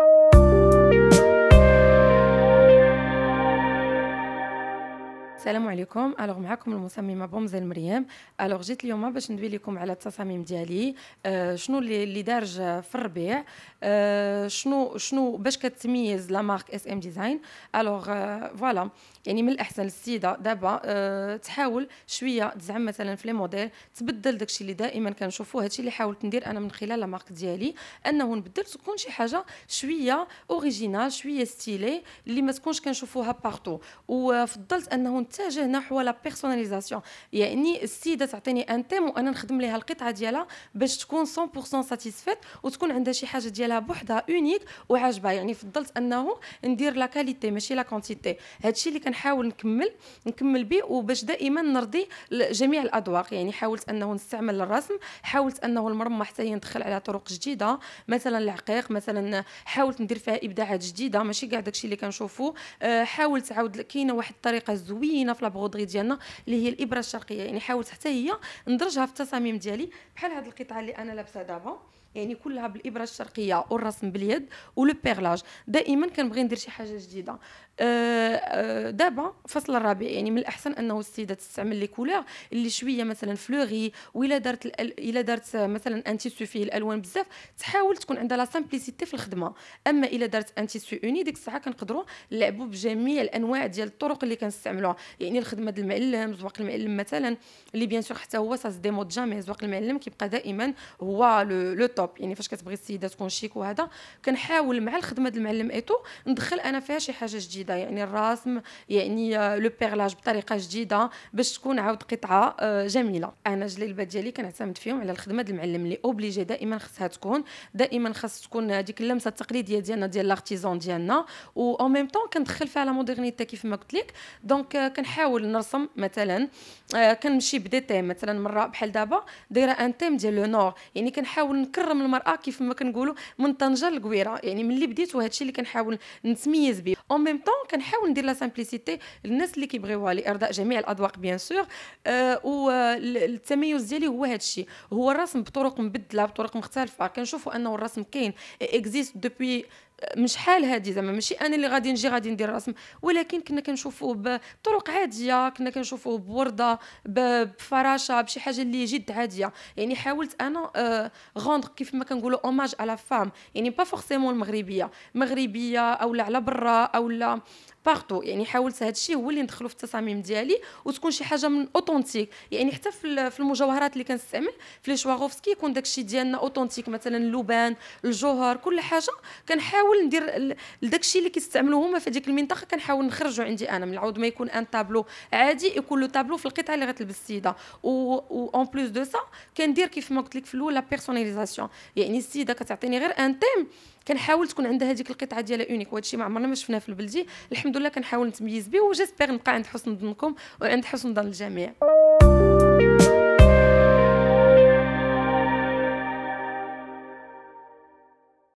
you السلام عليكم الوغ معكم المصممه بومزيل مريم الوغ جيت اليوم باش ندوي لكم على التصاميم ديالي آه، شنو اللي, دارج في الربيع آه، شنو شنو باش كتميز لا مارك اس ام ديزاين الوغ آه، فوالا يعني من الاحسن السيده دابا تحاول شويه تزعم مثلا في لي موديل تبدل داكشي اللي دائما كنشوفوه هادشي اللي حاولت ندير انا من خلال لا مارك ديالي انه نبدل تكون شي حاجه شويه اوريجينال شويه ستيلي اللي ما تكونش كنشوفوها بارتو وفضلت انه تتجه نحو لا بيرسوناليزاسيون يعني السيده تعطيني ان تيم وانا نخدم ليها القطعه ديالها باش تكون 100% ساتيسفيت وتكون عندها شي حاجه ديالها بوحدها اونيك وعاجبها يعني فضلت انه ندير لا كاليتي ماشي لا كونتيتي هادشي اللي كنحاول نكمل نكمل به وباش دائما نرضي جميع الاذواق يعني حاولت انه نستعمل الرسم حاولت انه المرمى حتى هي ندخل على طرق جديده مثلا العقيق مثلا حاولت ندير فيها ابداعات جديده ماشي كاع داكشي اللي كنشوفو أه، حاولت عاود كاينه واحد الطريقه زوينه زينه في لابغودري ديالنا اللي هي الابره الشرقيه يعني حاولت حتى هي ندرجها في التصاميم ديالي بحال هذه القطعه اللي انا لابسه دابا يعني كلها بالابره الشرقيه والرسم باليد ولو بيرلاج دائما كنبغي ندير شي حاجه جديده آه، آه، دابا فصل الربيع يعني من الاحسن انه السيده تستعمل لي كولور اللي شويه مثلا فلوغي ولا دارت الا دارت مثلا ان تيسو فيه الالوان بزاف تحاول تكون عندها لا سامبليسيتي في الخدمه اما الا دارت ان تيسو اوني ديك الساعه كنقدروا نلعبوا بجميع الانواع ديال الطرق اللي كنستعملوها يعني الخدمه ديال المعلم زواق المعلم مثلا اللي بيان سور حتى هو ساز ديموت جامي زواق المعلم كيبقى دائما هو لو توب يعني فاش كتبغي السيده تكون شيك وهذا كنحاول مع الخدمه ديال المعلم ايتو ندخل انا فيها شي حاجه جديده يعني الرسم يعني لو بيرلاج بطريقه جديده باش تكون عاود قطعه آه، جميله انا جليبات ديالي كنعتمد فيهم على الخدمه ديال المعلم اللي اوبليجي دائما خصها تكون دائما خص تكون هذيك اللمسه التقليديه ديالنا ديال لارتيزون ديالنا و او ميم طون كندخل فيها لا مودرنيتي كيف ما قلت لك دونك كنحاول نرسم مثلا آه، كنمشي بدي تيم مثلا مره بحال دابا دايره ان تيم ديال لو نور يعني كنحاول نكرم المراه كيف ما كنقولوا من طنجه للقويره يعني ملي بديت وهذا الشيء اللي كنحاول نتميز به اون ميم طون كنحاول ندير لا سامبليسيتي للناس اللي كيبغيوها لارضاء جميع الاذواق بيان سور آه والتميز آه، ديالي هو هذا الشيء هو الرسم بطرق مبدله بطرق مختلفه كنشوفوا انه الرسم كاين اكزيست دوبوي مش حال هذه زعما ماشي انا اللي غادي نجي غادي ندير الرسم ولكن كنا كنشوفوه بطرق عاديه كنا كنشوفوه بورده بفراشه بشي حاجه اللي جد عاديه يعني حاولت انا أه كيف ما كنقولوا اوماج على فام يعني با فورسيمون المغربيه مغربيه او لا على برا او لا بارتو يعني حاولت هذا الشيء هو اللي ندخلو في التصاميم ديالي وتكون شي حاجه من اوتونتيك يعني حتى في المجوهرات اللي كنستعمل في لي شواغوفسكي يكون داك الشيء ديالنا اوتونتيك مثلا اللبان الجوهر كل حاجه كنحاول كنحاول ندير داكشي اللي كيستعملوه هما في هذيك المنطقه كنحاول نخرجو عندي انا من العود ما يكون ان تابلو عادي يكون لو تابلو في القطعه اللي غتلبس السيده و اون بليس دو سا كندير كيف ما قلت لك في الاول لا بيرسوناليزاسيون يعني السيده كتعطيني غير ان تيم كنحاول تكون عندها هذيك القطعه ديالها اونيك وهذا الشيء ما عمرنا ما شفناه في البلدي الحمد لله كنحاول نتميز به وجيسبيغ نبقى عند حسن ظنكم وعند حسن ظن الجميع